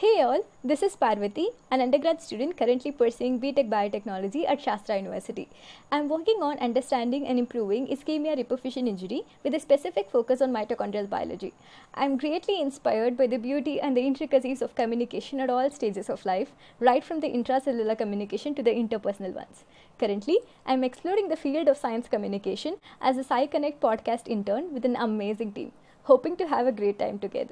Hey all, this is Parvati, an undergrad student currently pursuing BTech Biotechnology at Shastra University. I am working on understanding and improving ischemia reperfusion injury with a specific focus on mitochondrial biology. I am greatly inspired by the beauty and the intricacies of communication at all stages of life, right from the intracellular communication to the interpersonal ones. Currently, I am exploring the field of science communication as a SciConnect podcast intern with an amazing team, hoping to have a great time together.